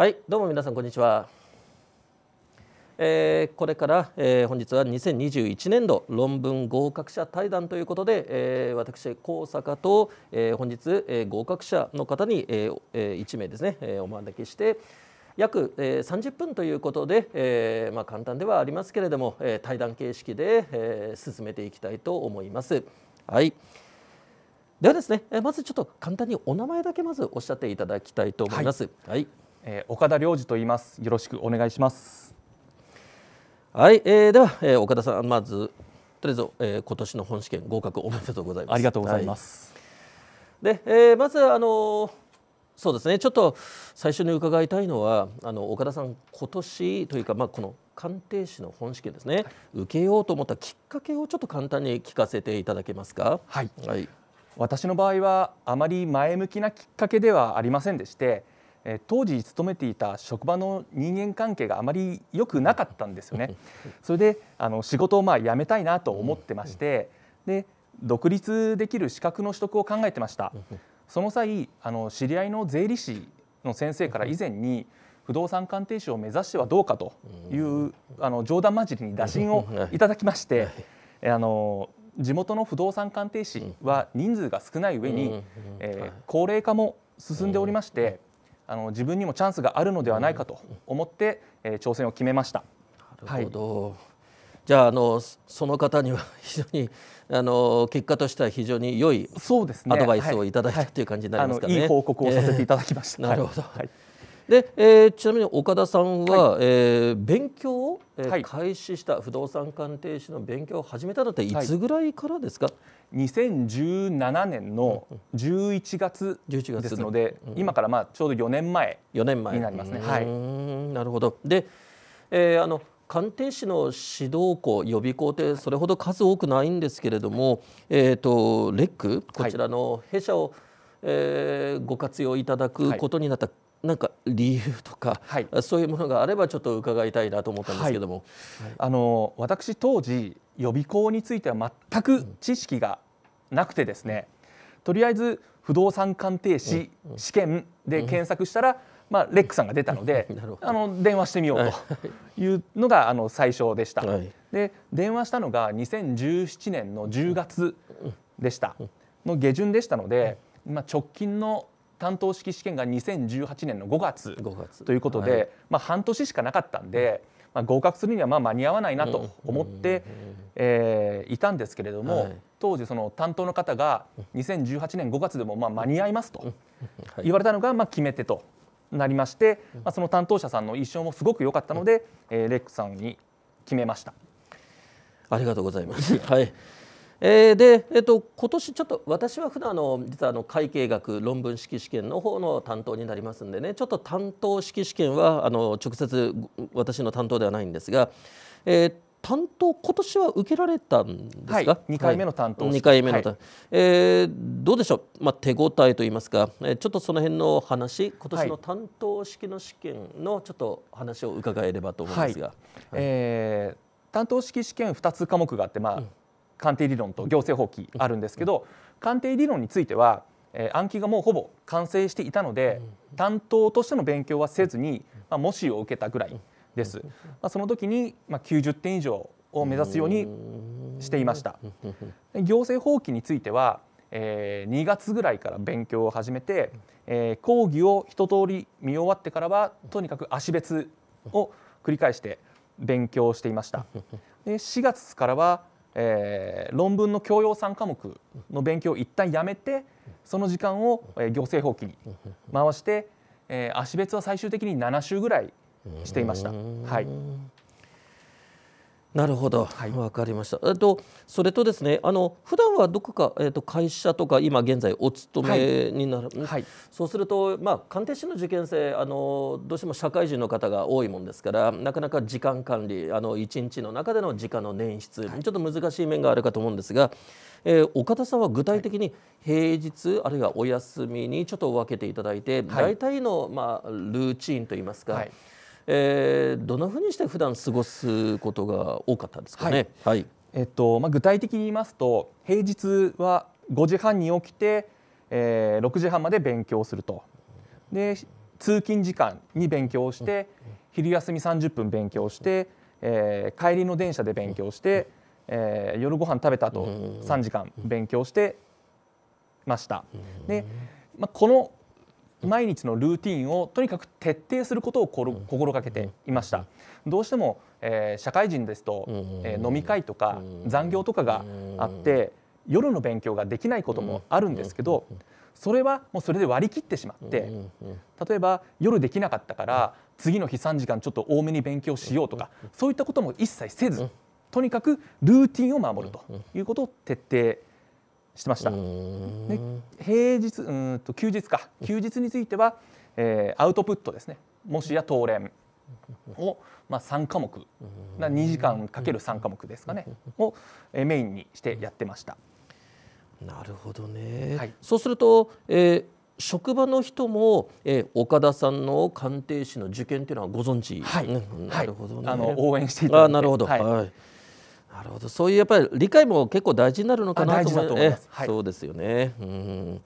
はいどうも皆さんこんにちは、えー、これから、えー、本日は2021年度論文合格者対談ということで、えー、私高坂と、え本日、え合格者の方に、ええ1名ですね、えお招きして約、え30分ということで、えまあ、簡単ではありますけれども、え対談形式で、え進めていきたいと思います。はいではですね、えまずちょっと簡単にお名前だけまずおっしゃっていただきたいと思います。はい、はいえー、岡田良二と言いますよろしくお願いしますはい、えー、では、えー、岡田さんまずとりあえず、えー、今年の本試験合格おめでとうございますありがとうございます、はい、で、えー、まずあのそうですねちょっと最初に伺いたいのはあの岡田さん今年というかまあこの鑑定士の本試験ですね、はい、受けようと思ったきっかけをちょっと簡単に聞かせていただけますかはい、はい、私の場合はあまり前向きなきっかけではありませんでして、当時勤めていた職場の人間関係があまり良くなかったんですよね。それであの仕事をまあ辞めたいなと思ってましてで独立できる資格の取得を考えてました。その際あの知り合いの税理士の先生から以前に不動産鑑定士を目指してはどうかというあの冗談交じりに打診をいただきまして。あの地元の不動産鑑定士は人数が少ない上に、えー、高齢化も進んでおりまして、あの自分にもチャンスがあるのではないかと思って、えー、挑戦を決めました。なるほど、はい、じゃああのその方には 非常にあの結果としては非常に良いアドバイスをいただいた、という感じになりますかね、はい、いい報告をさせていただきました。えー、なるほど、はいで、えー、ちなみに岡田さんは、はい、えー、勉強を、えー、開始した不動産鑑定士の勉強を始めたのっていつぐらいからですか、はい、2017年の11月ですので、うんうん、今からまあちょうど4年前になりますね。はい、なるほどで、えー、あの鑑定士の指導校予備校ってそれほど数多くないんですけれども、えーと、レックこちらの弊社を、はい、えー、ご活用いただくことになったなんか理由とか、はい、そういうものがあればちょっと伺いたいなと思ったんですけども、はい、あの私当時予備校については全く知識がなくてですね、うん、とりあえず不動産鑑定士、試験で検索したら、うん、まあ、レックさんが出たので、あの電話してみようというのが、あの最初でした、はい、で電話したのが2017年の10月でした、の下旬でしたので、まあ、直近の担当式試験が2018年の5月ということで、はい、まあ、半年しかなかったんで、まあ、合格するにはまあ間に合わないなと思って、えー、いたんですけれども、はい、当時その担当の方が2018年5月でもまあ間に合いますと言われたのがまあ決め手となりまして、まあ、その担当者さんの一生もすごく良かったので、えー、レックさんに決めました。ありがとうございます。はいえー、で、えっと、今年ちょっと私は普段の実はあの会計学論文式試験の方の担当になりますんでねちょっと担当式試験はあの直接私の担当ではないんですが、えー、担当今年は受けられたんですか、はい、2回目の担当、はい、回目の、担当、えー、どうでしょう、まあ、手応えといいますか、えー、ちょっとその辺の話今年の担当式の試験のちょっと話を伺えればと思いますが。はい、えー担当式試験2つ科目があって、まあ、うん、鑑定理論と行政法規あるんですけど鑑定理論については、えー、暗記がもうほぼ完成していたので担当としての勉強はせずに、まあ、模試を受けたぐらいです。まあ、その時に、まあ、90点以上を目指すようにしていました。行政法規についてはえー、2月ぐらいから勉強を始めて、えー、講義を一通り見終わってからはとにかく足別を繰り返して勉強していましたで4月からはえー、論文の教養3科目の勉強を一旦やめてその時間を、えー、行政放棄に回して、えー、足別は最終的に7週ぐらいしていました。はい、なるほど、はい、分かりました。えっと、それとですね、あの普段はどこか、えっと、会社とか、今現在お勤めになる、はいはい、そうすると、まあ、鑑定士の受験生あの、どうしても社会人の方が多いもんですから、なかなか時間管理、あの1日の中での時間の捻出、ちょっと難しい面があるかと思うんですが、えー、岡田さんは具体的に平日、あるいはお休みにちょっと分けていただいて、大体の、まあ、ルーチンといいますか、えー、どんなふうにして普段過ごすことが多かったんですかね。はい、はい、えっとまあ、具体的に言いますと平日は5時半に起きて、えー、6時半まで勉強するとで通勤時間に勉強して、昼休み30分勉強して、えー、帰りの電車で勉強して、えー、夜ご飯食べた後3時間勉強してました。でまあ、この毎日のルーティンをとにかく徹底することを心がけていました。どうしても、えー、社会人ですと、えー、飲み会とか残業とかがあって夜の勉強ができないこともあるんですけどそれはもうそれで割り切ってしまって例えば夜できなかったから次の日3時間ちょっと多めに勉強しようとかそういったことも一切せずとにかくルーティンを守るということを徹底してました。で平日うんと休日か休日については、えー、アウトプットですねもしや当連を、まあ、3科目な2時間かける3科目ですかねを、えー、メインにしてやってました。なるほどね、はい、そうすると、えー職場の人も、えー、岡田さんの鑑定士の受験というのはご存知、はい、ね、なるほど、ねはい、あの応援していただいてあなるほど、はい、はいなるほどそういうやっぱり理解も結構大事になるのかなと思います、はい、そうですよね。うん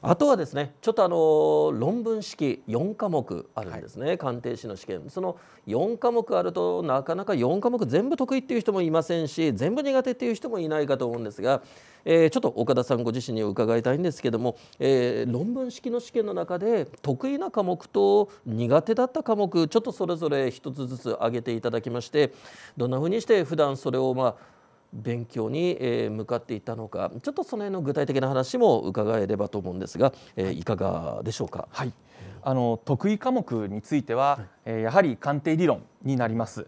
あとはですねちょっとあの論文式4科目あるんですね、はい、鑑定士の試験その4科目あるとなかなか4科目全部得意っていう人もいませんし全部苦手っていう人もいないかと思うんですが、えー、ちょっと岡田さんご自身に伺いたいんですけども、えー、論文式の試験の中で得意な科目と苦手だった科目ちょっとそれぞれ1つずつ挙げていただきましてどんなふうにして普段それをまあ勉強に向かっていたのかちょっとその辺の具体的な話も伺えればと思うんですが、えいかがでしょうか。はい、あの得意科目については、えやはり鑑定理論になります。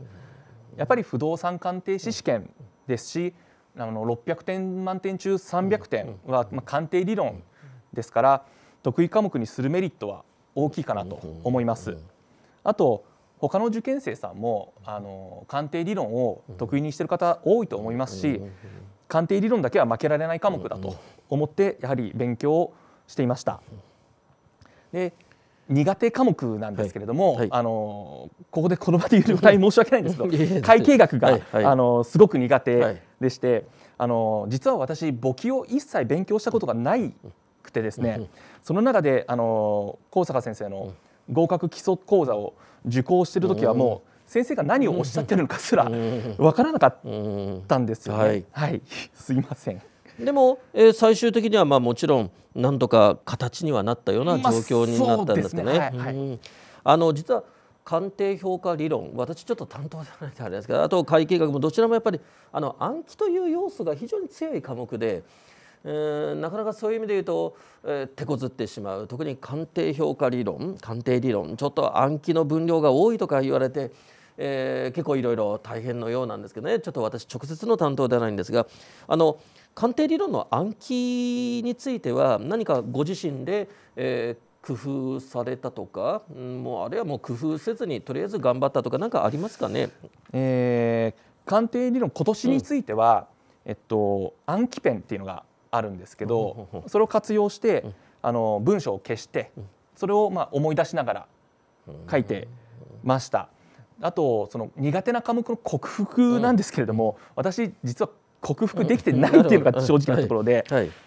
やっぱり不動産鑑定士試験ですし、あの600点満点中300点は、まあ、鑑定理論ですから得意科目にするメリットは大きいかなと思います。あと他の受験生さんもあの鑑定理論を得意にしてる方多いと思いますし鑑定理論だけは負けられない科目だと思ってやはり勉強をしていました。で苦手科目なんですけれども、はいはい、あのここでこの場で言う大申し訳ないんですけど 会計学が、はい、あのすごく苦手でして、あの実は私簿記を一切勉強したことがないくてですね、その中であの高坂先生の合格基礎講座を受講してる時はもう先生が何をおっしゃってるのかすら分からなかったんですよね。はい、はい、すいませんでも、えー、最終的にはまあもちろんなんとか形にはなったような状況になったんですね。あ、はいあの実は鑑定評価理論私ちょっと担当じゃないであれですけどあと会計学もどちらもやっぱりあの暗記という要素が非常に強い科目でえなかなかそういう意味で言うと、えー、手こずってしまう特に鑑定評価理論鑑定理論ちょっと暗記の分量が多いとか言われて。えー、結構いろいろ大変のようなんですけどねちょっと私直接の担当ではないんですがあの鑑定理論の暗記については何かご自身で、えー、工夫されたとか、もうあるいはもう工夫せずにとりあえず頑張ったとか何かありますかね、えー、鑑定理論今年については、うん、えっと、暗記ペンっていうのがあるんですけど、それを活用して、あの文章を消して、それをまあ思い出しながら書いてました。あとその苦手な科目の克服なんですけれども、私実は克服できてないっていうのが正直なところで、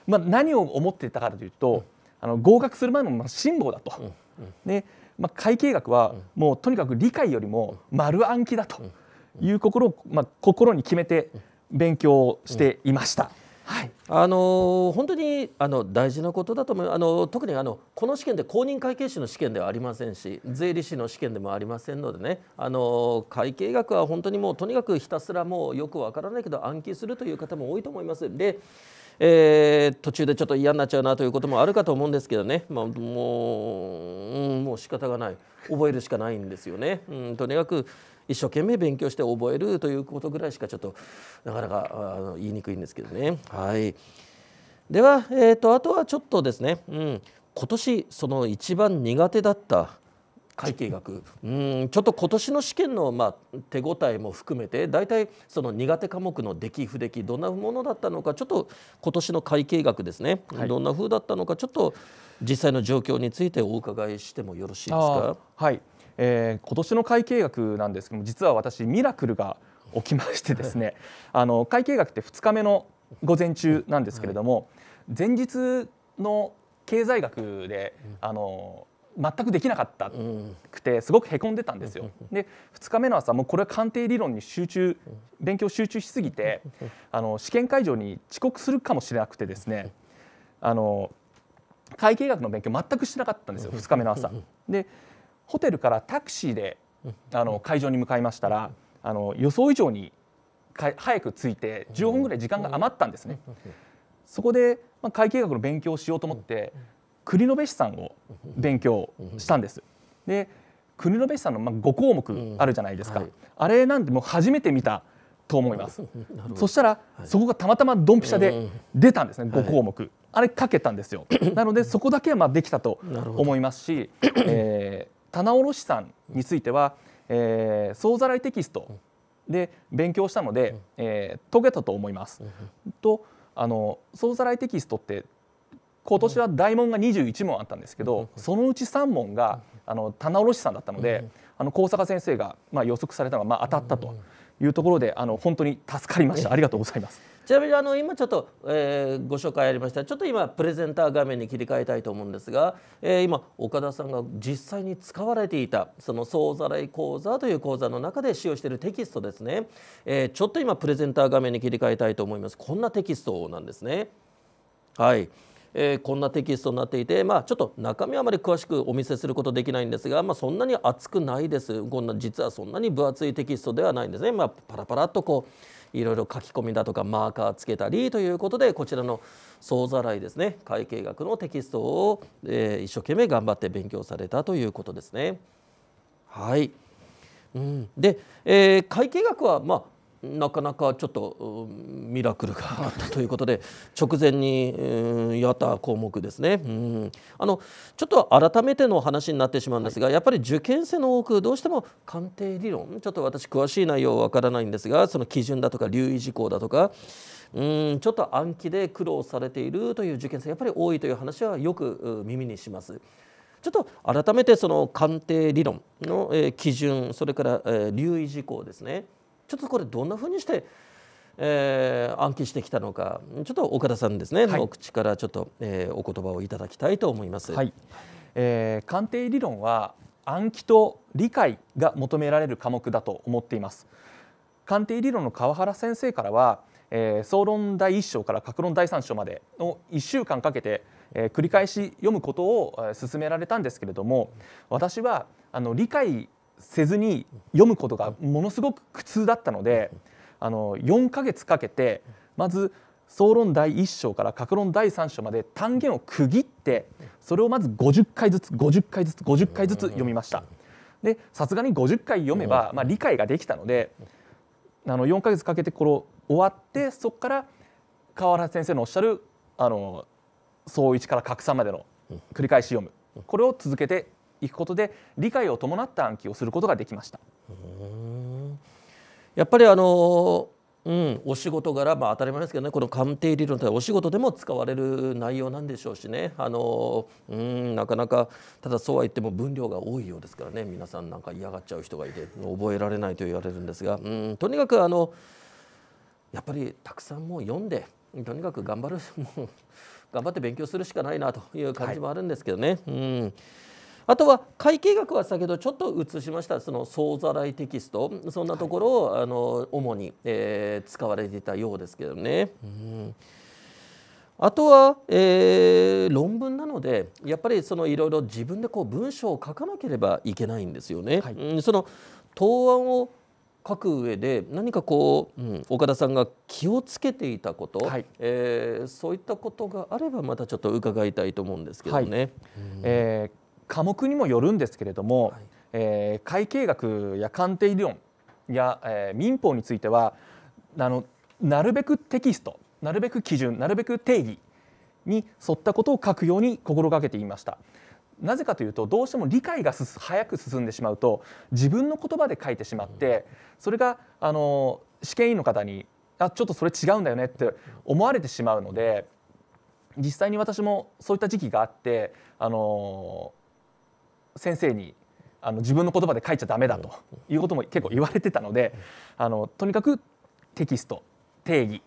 まあ、何を思ってたかというとあの合格する前のまあ辛抱だと。でまあ、会計学はもうとにかく理解よりも丸暗記だという心を、まあ、心に決めて勉強していました。はい、あの本当にあの大事なことだと思うあの特にあのこの試験で公認会計士の試験ではありませんし税理士の試験でもありませんのでねあの会計学は本当にもうとにかくひたすらもうよくわからないけど暗記するという方も多いと思います。でえー、途中でちょっと嫌になっちゃうなということもあるかと思うんですけどね、まあ、もう、うん、もう仕方がない覚えるしかないんですよね。うん、とにかく一生懸命勉強して覚えるということぐらいしかちょっとなかなかあの言いにくいんですけどね。はい、では、えーと、とあとはちょっとですね、うん、今年その一番苦手だった会計学うんちょっと今年の試験の、まあ、手応えも含めて大体その苦手科目の出来不出来どんなものだったのかちょっと今年の会計学ですね、はい、どんな風だったのかちょっと実際の状況についてお伺いしてもよろしいですか。はいえー、今年の会計学なんですけども実は私ミラクルが起きましてですね あの会計学って2日目の午前中なんですけれども、前日の経済学であの全くできなかったくてすごくへこんでたんですよ。で2日目の朝もうこれは鑑定理論に集中勉強集中しすぎてあの試験会場に遅刻するかもしれなくてですねあの会計学の勉強全くしてなかったんですよ2日目の朝。でホテルからタクシーであの会場に向かいましたらあの予想以上に早く着いて15分ぐらい時間が余ったんですね。そこで会計学の勉強をしようと思って国延資産を勉強したんです。で国延資産のまあ5項目あるじゃないですか、はい、あれなんてもう初めて見たと思いますそしたら、はい、そこがたまたまドンピシャで出たんですね、5項目、はい、あれかけたんですよ なのでそこだけはまあできたと思いますし、え棚卸さんについては、えー、総ざらいテキストで勉強したので、えー、解けたと思います。とあの総ざらいテキストって今年は大問が21問あったんですけど、そのうち3問があの棚卸さんだったので、あの高坂先生がまあ予測されたのがまあ当たったというところで、あの本当に助かりました。ありがとうございます。ちなみにあの今ちょっと、えー、ご紹介ありましたちょっと今プレゼンター画面に切り替えたいと思うんですが、えー、今岡田さんが実際に使われていたその総ざらい講座という講座の中で使用しているテキストですね、えー、ちょっと今プレゼンター画面に切り替えたいと思いますこんなテキストなんですねはい。えー、こんなテキストになっていて、まあ、ちょっと中身はあまり詳しくお見せすることできないんですが、まあ、そんなに厚くないですこんな実はそんなに分厚いテキストではないんですね、まあ、パラパラっとこういろいろ書き込みだとかマーカーつけたりということでこちらの総ざらいですね会計学のテキストを、えー、一生懸命頑張って勉強されたということですね。はい、うん、で、えー、会計学は、まあ、なかなかちょっとミラクルがあったということで直前にやった項目ですね、うん、あのちょっと改めての話になってしまうんですが、はい、やっぱり受験生の多くどうしても鑑定理論ちょっと私詳しい内容はわからないんですがその基準だとか留意事項だとかうんちょっと暗記で苦労されているという受験生やっぱり多いという話はよく耳にします。ちょっと改めてその鑑定理論の基準それから留意事項ですねちょっとこれどんなふうにして、えー、暗記してきたのかちょっと岡田さんですね、はい、お口からちょっと、えー、お言葉をいただきたいと思います。はい、えー、鑑定理論は暗記と理解が求められる科目だと思っています鑑定理論の川原先生からは、えー、総論第一章から格論第三章までの一週間かけて、えー、繰り返し読むことを勧められたんですけれども私はあの理解せずに読むことがものすごく苦痛だったのであの4か月かけてまず総論第1章から格論第3章まで単元を区切ってそれをまず50回ずつ50回ずつ50回ずつ読みました。でさすがに50回読めば、まあ、理解ができたのであの4か月かけてこの終わってそこから川原先生のおっしゃるあの総一から拡散までの繰り返し読むこれを続けていくことで理解を伴った暗記をすることができました。やっぱりあのうん、お仕事柄、まあ、当たり前ですけどねこの鑑定理論ってお仕事でも使われる内容なんでしょうしねあのうんなかなかただそうは言っても分量が多いようですからね皆さんなんか嫌がっちゃう人がいて覚えられないと言われるんですがうんとにかくあのやっぱりたくさんもう読んでとにかく頑張るもう頑張って勉強するしかないなという感じもあるんですけどね。はい、うんあとは会計学は先ほどちょっと映しましたその総ざらいテキストそんなところを、はい、あの主に、えー、使われていたようですけどね。うんあとは、えー、論文なのでやっぱりそのいろいろ自分でこう文章を書かなければいけないんですよね。はい、その答案を書く上で何かこう、うん、岡田さんが気をつけていたこと、はい、えー、そういったことがあればまたちょっと伺いたいと思うんですけどね。はい、えー科目にもよるんですけれども、はい、えー、会計学や鑑定理論や、えー、民法についてはあのなるべくテキストなるべく基準なるべく定義に沿ったことを書くように心がけていました。なぜかというとどうしても理解がす早く進んでしまうと自分の言葉で書いてしまってそれがあの試験員の方にあちょっとそれ違うんだよねって思われてしまうので実際に私もそういった時期があってあの先生にあの自分の言葉で書いちゃダメだということも結構言われてたのであのとにかくテキスト定義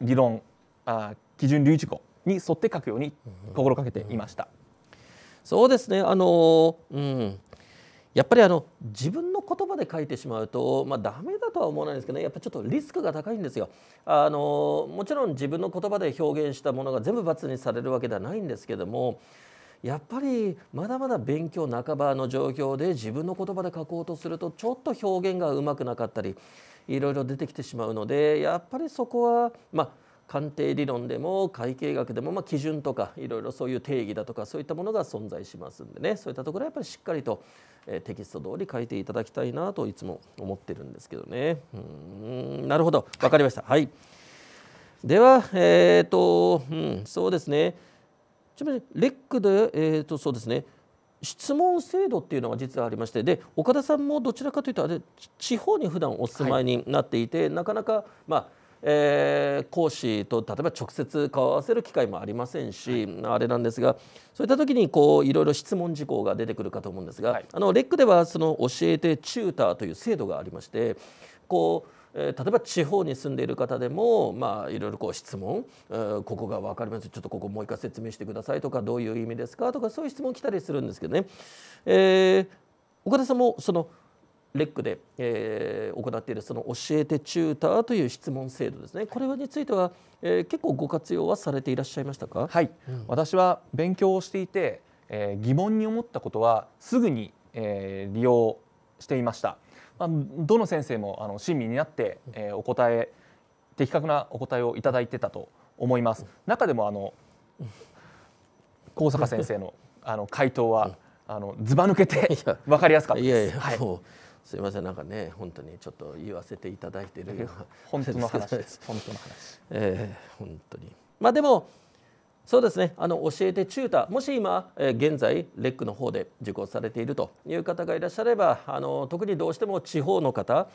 理論あ基準留置項に沿って書くように心がけていました。そうですねあの、うん、やっぱりあの自分の言葉で書いてしまうと、まあ、ダメだとは思わないんですけど、ね、やっぱちょっとリスクが高いんですよあのもちろん自分の言葉で表現したものが全部罰にされるわけではないんですけどもやっぱりまだまだ勉強半ばの状況で自分の言葉で書こうとするとちょっと表現がうまくなかったりいろいろ出てきてしまうのでやっぱりそこはまあ鑑定理論でも会計学でも、ま基準とかいろいろそういう定義だとかそういったものが存在しますんでねそういったところはやっぱりしっかりと、えテキスト通り書いていただきたいなといつも思ってるんですけどねうんなるほど分かりましたはい、ではえー、と、うん、そうですねちなみにレックで、えーとそうですね、質問制度っていうのが実はありましてで岡田さんもどちらかというとあれ地方に普段お住まいになっていて、はい、なかなか、まあえー、講師と例えば直接顔を合わせる機会もありませんし、はい、あれなんですがそういった時にこういろいろ質問事項が出てくるかと思うんですが、はい、あのレックではその教えてチューターという制度がありましてこうえ例えば地方に住んでいる方でも、まあ、いろいろこう質問、えここが分かりますちょっとここもう一回説明してくださいとかどういう意味ですかとかそういう質問来たりするんですけどね、えー、岡田さんもそのレックで、え行っているその教えてチューターという質問制度ですねこれについては、え結構ご活用はされていらっしゃいましたかはい、うん、私は勉強をしていて、え疑問に思ったことはすぐに、え利用していました。あどの先生もあの親身になって、えー、お答え的確なお答えをいただいてたと思います。中でもあの高坂先生のあの回答は、あのずば抜けて分かりやすかったです。いやいやはいすみませんなんかね本当にちょっと言わせていただいてるような本当の話です 本当の話、えー、本当にまあでもそうですねあの教えてチューターもし今、え現在レックの方で受講されているという方がいらっしゃればあの特にどうしても地方の方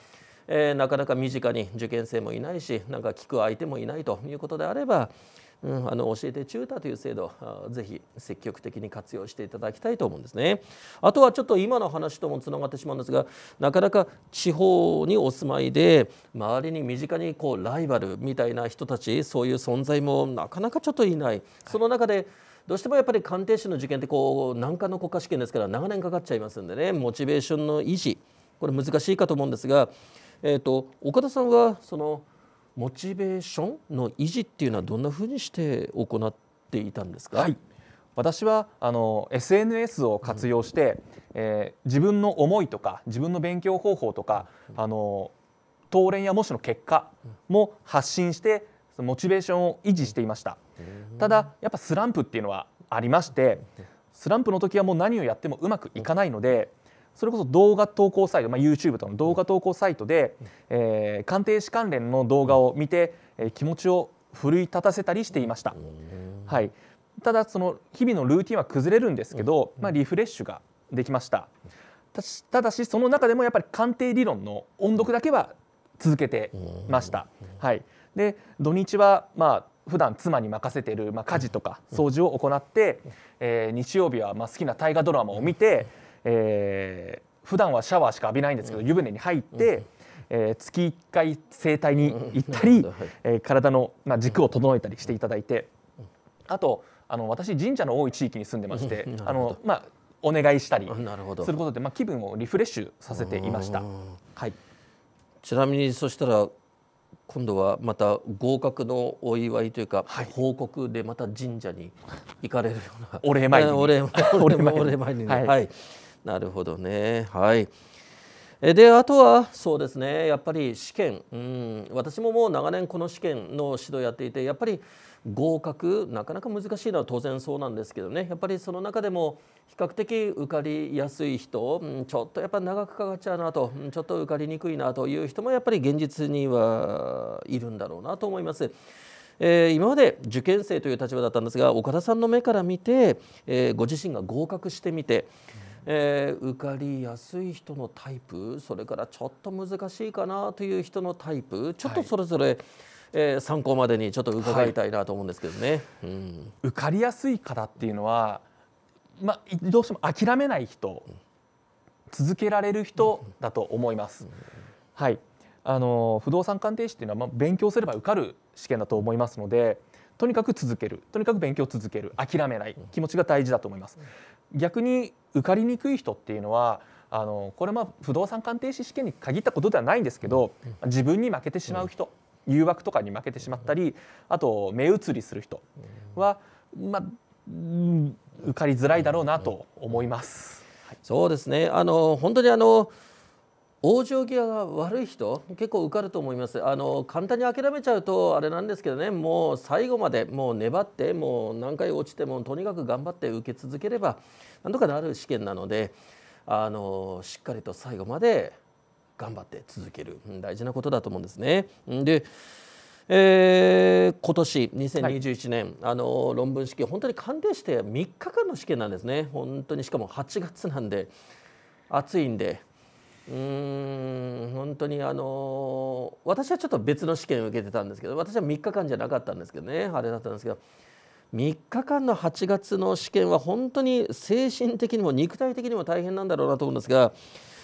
えー、なかなか身近に受験生もいないしなんか聞く相手もいないということであれば、うん、あの教えてチューターという制度ぜひ積極的に活用していただきたいと思うんですね。あとはちょっと今の話ともつながってしまうんですがなかなか地方にお住まいで周りに身近にこうライバルみたいな人たちそういう存在もなかなかちょっといない。その中で、どうしてもやっぱり鑑定士の受験ってこう難関の国家試験ですから長年かかっちゃいますんでねモチベーションの維持これ難しいかと思うんですが、えーと岡田さんはそのモチベーションの維持っていうのはどんなふうにして行っていたんですか、はい、私はあの SNS を活用して、えー、自分の思いとか自分の勉強方法とか、あの当連や模試の結果も発信してモチベーションを維持していました、ただやっぱスランプっていうのはありましてスランプの時はもう何をやってもうまくいかないのでそれこそ動画投稿サイト、まあ、YouTube との動画投稿サイトで、えー、鑑定士関連の動画を見て、えー、気持ちを奮い立たせたりしていました、はい、ただその日々のルーティンは崩れるんですけど、まあ、リフレッシュができましたただしその中でもやっぱり鑑定理論の音読だけは続けてました、はい、で土日はまあ普段妻に任せている、まあ、家事とか掃除を行って、えー、日曜日はまあ好きな大河ドラマを見て、えー、普段はシャワーしか浴びないんですけど、湯船に入って、えー、月1回整体に行ったり、えー、体の、まあ、軸を整えたりしていただいて、あとあの私神社の多い地域に住んでまして、あのまあ、お願いしたりすることで、まあ、気分をリフレッシュさせていました。はい、ちなみにそしたら今度はまた合格のお祝いというか、はい、報告でまた神社に行かれるようなお礼参りお礼参りに、はい、はいなるほどね。はい。であとはそうですねやっぱり試験、うん、私ももう長年この試験の指導やっていてやっぱり合格なかなか難しいのは当然そうなんですけどねやっぱりその中でも比較的受かりやすい人、うん、ちょっとやっぱ長くかかっちゃうなと、うん、ちょっと受かりにくいなという人もやっぱり現実にはいるんだろうなと思います。えー、今まで受験生という立場だったんですが岡田さんの目から見て、えー、ご自身が合格してみて。うえー、受かりやすい人のタイプそれからちょっと難しいかなという人のタイプちょっとそれぞれ、はい、えー、参考までにちょっと伺いたいなと思うんですけどね。はい、うん、受かりやすい方っていうのは、まあ、どうしても諦めない人、続けられる人だと思います。はいあの不動産鑑定士っていうのは、まあ、勉強すれば受かる試験だと思いますのでとにかく続けるとにかく勉強を続ける諦めない気持ちが大事だと思います。逆に受かりにくい人っていうのはあのこれま不動産鑑定士試験に限ったことではないんですけど自分に負けてしまう人、誘惑とかに負けてしまったりあと目移りする人は、まあ、受かりづらいだろうなと思います。はい、そうですねあの本当にあの往生際が悪い人結構受かると思いますあの簡単に諦めちゃうとあれなんですけどねもう最後までもう粘ってもう何回落ちてもとにかく頑張って受け続ければなんとかなる試験なのであのしっかりと最後まで頑張って続ける、うん、大事なことだと思うんですね。でえー、今年2021年、はい、あの論文試験本当に鑑定して3日間の試験なんですね本当にしかも8月なんで暑いんでうん本当にあの私はちょっと別の試験を受けてたんですけど私は3日間じゃなかったんですけどねあれだったんですけど3日間の8月の試験は本当に精神的にも肉体的にも大変なんだろうなと思うんですが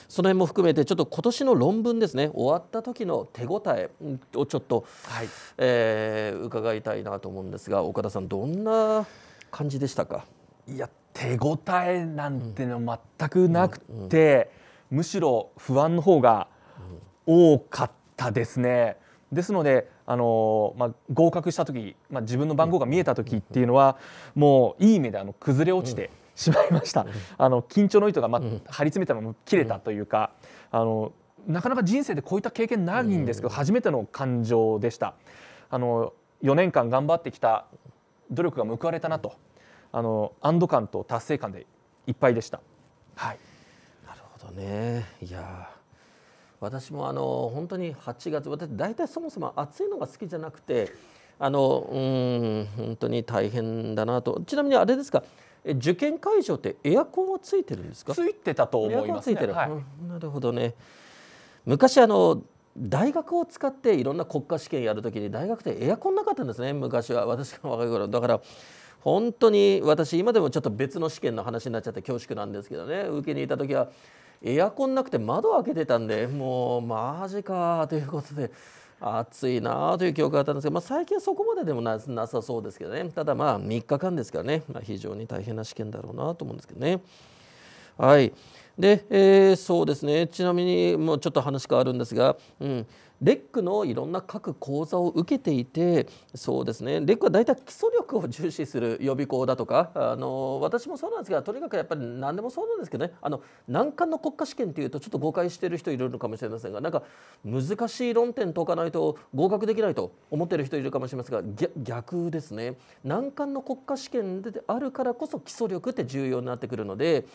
その辺も含めてちょっと今年の論文ですね終わった時の手応えをちょっと、はい、えー、伺いたいなと思うんですが岡田さんどんな感じでしたかいや手応えなんての全くなくて。うんうんうんむしろ不安の方が多かったですね。ですのであの、まあ、合格した時、まあ、自分の番号が見えた時っていうのはもういい意味であの崩れ落ちてしまいました、あの緊張の糸が、まあ、張り詰めたまま切れたというかあのなかなか人生でこういった経験ないんですけど初めての感情でした。あの4年間頑張ってきた努力が報われたなとあの安堵感と達成感でいっぱいでした。はいどねいや私もあの本当に8月私大体そもそも暑いのが好きじゃなくてあのうん本当に大変だなとちなみにあれですか受験会場ってエアコンはついてるんですかついてたと思います、ね、ついてる、なるほどね昔あの大学を使っていろんな国家試験やるときに大学ってエアコンなかったんですね昔は私が若い頃だから本当に私今でもちょっと別の試験の話になっちゃって恐縮なんですけどね受けに行った時はエアコンなくて窓開けてたんでもうマジかということで暑いなという記憶があったんですけど、まあ、最近はそこまででもなさそうですけどねただまあ3日間ですからね、まあ、非常に大変な試験だろうなと思うんですけどね。はいでえー、そうですねちなみにもうちょっと話変わるんですが、うんレックのいろんな各講座を受けていてそうですねレックは大体基礎力を重視する予備校だとかあの私もそうなんですがとにかくやっぱり何でもそうなんですけどねあの難関の国家試験っていうとちょっと誤解してる人いるのかもしれませんがなんか難しい論点解かないと合格できないと思ってる人いるかもしれませんが逆ですね難関の国家試験であるからこそ基礎力って重要になってくるので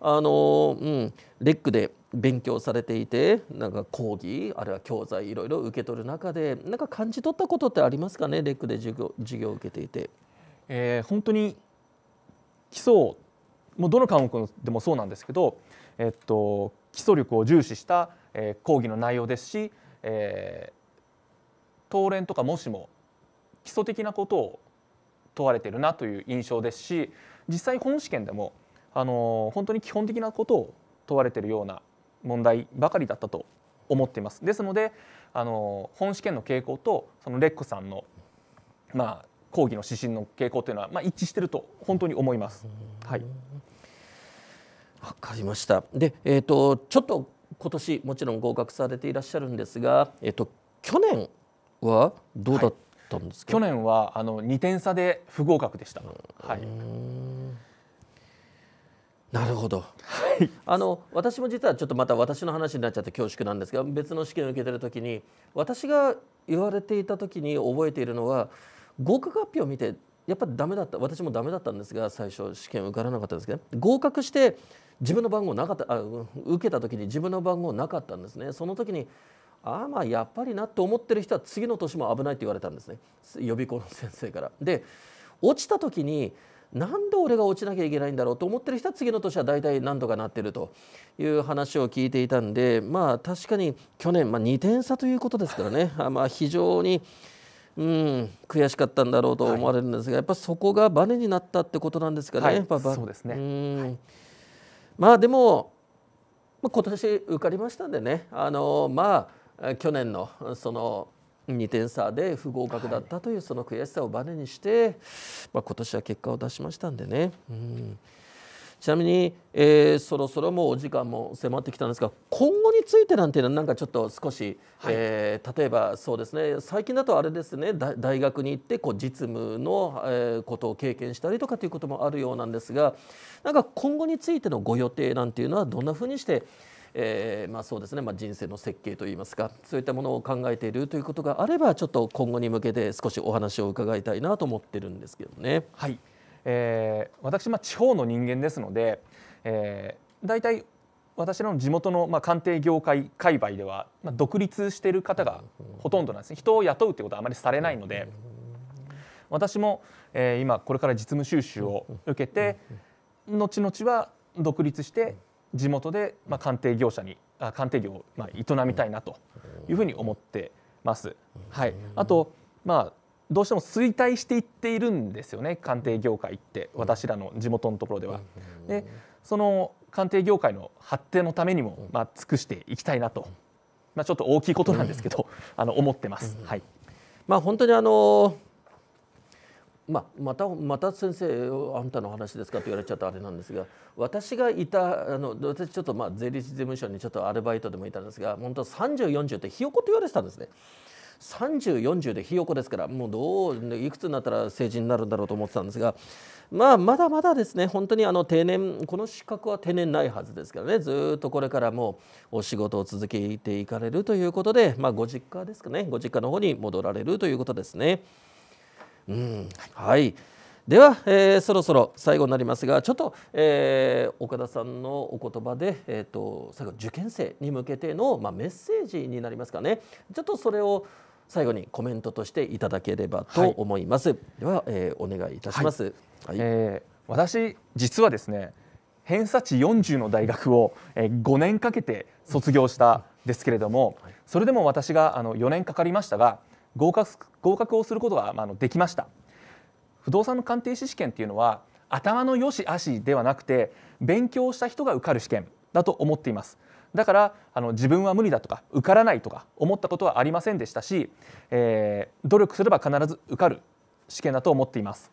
あの、うん、レックで勉強されていてなんか講義あるいは教材いろいろ受け取る中でなんか感じ取ったことってありますかねレックで授業授業を受けていて。えー、本当に基礎もうどの科目でもそうなんですけど、えっと、基礎力を重視した、えー、講義の内容ですし、えー、答練とかもしも基礎的なことを問われているなという印象ですし実際本試験でも、あのー、本当に基本的なことを問われているような問題ばかりだったと思っています。ですのであの本試験の傾向とそのレックさんの、まあ、講義の指針の傾向というのは、まあ、一致していると本当に思います。はい、わかりましたで、えーと、ちょっと今年もちろん合格されていらっしゃるんですが、えーと、去年はどうだったんですか、はい、去年はあの2点差で不合格でした。はいなるほど、はい、あの私も実はちょっとまた私の話になっちゃって恐縮なんですが別の試験を受けてる時に私が言われていた時に覚えているのは合格発表を見てやっぱりダメだった私もダメだったんですが最初試験受からなかったんですけど、ね、合格して自分の番号なかったあ受けた時に自分の番号なかったんですねその時にああまあやっぱりなと思ってる人は次の年も危ないって言われたんですね予備校の先生から。で落ちた時になんで俺が落ちなきゃいけないんだろうと思ってる人は次の年は大体何度かなってるという話を聞いていたんでまあ確かに去年、まあ、2点差ということですからね、あまあ、非常に。うん、悔しかったんだろうと思われるんですが、はい、やっぱそこがバネになったってことなんですかね、はい、そうですね、はい、まあでも、まあ、今年受かりましたんでねあのまあ去年のその2点差で不合格だったというその悔しさをバネにして、まあ、今年は結果を出しましたんでね。うんちなみに、えー、そろそろもうお時間も迫ってきたんですが今後についてなんていうのはなんかちょっと少し、はい、えー、例えばそうですね最近だとあれですね大学に行ってこう実務の、えー、ことを経験したりとかということもあるようなんですがなんか今後についてのご予定なんていうのはどんなふうにしてえー、まあ、そうですね、まあ、人生の設計といいますかそういったものを考えているということがあればちょっと今後に向けて少しお話を伺いたいなと思ってるんですけどね。はい、えー、私、まあ、地方の人間ですので、えー、大体私の地元の、まあ、鑑定業界界隈では、まあ、独立している方がほとんどなんですね人を雇うということはあまりされないので私も、えー、今これから実務収集を受けて後々は独立して地元で、まあ、鑑定業者にあ鑑定業まあ、営みたいなというふうに思ってます。はい、あと、まあ、どうしても衰退していっているんですよね鑑定業界って私らの地元のところでは。でその鑑定業界の発展のためにも、まあ、尽くしていきたいなと、まあ、ちょっと大きいことなんですけどあの思ってます。はいまあ、本当にあのーままたまた先生あんたの話ですかと言われちゃったあれなんですが私がいたあの私ちょっとまあ税理士事務所にちょっとアルバイトでもいたんですが本当3040ってひよこと言われてたんですね。3040でひよこですからもうどういくつになったら成人になるんだろうと思ってたんですが、まあ、まだまだですね本当にあの定年この資格は定年ないはずですからねずっとこれからもお仕事を続けていかれるということで、まあ、ご実家ですかねご実家の方に戻られるということですね。うん、はい、では、えー、そろそろ最後になりますがちょっと、えー、岡田さんのお言葉で、えーと、最後受験生に向けての、まあ、メッセージになりますかねちょっとそれを最後にコメントとしていただければと思います、はい、では、えー、お願いいたします、はいはい、えー、私実はですね偏差値40の大学をえ5年かけて卒業したですけれどもそれでも私があの4年かかりましたが合格合格をすることが、まあ、できました不動産の鑑定士試験っていうのは頭の良し悪しではなくて勉強した人が受かる試験だと思っていますだからあの自分は無理だとか受からないとか思ったことはありませんでしたし、えー、努力すれば必ず受かる試験だと思っています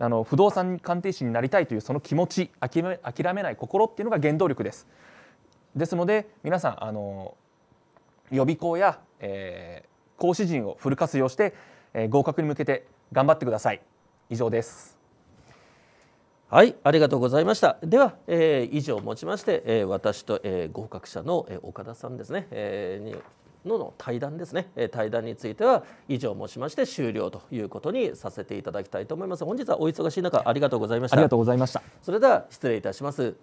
あの不動産鑑定士になりたいというその気持ち諦め諦めない心っていうのが原動力ですですので皆さんあの予備校や、えー、講師陣をフル活用して、えー、合格に向けて頑張ってください以上ですはいありがとうございましたでは、えー、以上をもちまして、えー、私と、えー、合格者の、えー、岡田さんですね、えー、にのの対談ですね対談については以上もちまして終了ということにさせていただきたいと思います本日はお忙しい中ありがとうございましたありがとうございましたそれでは失礼いたします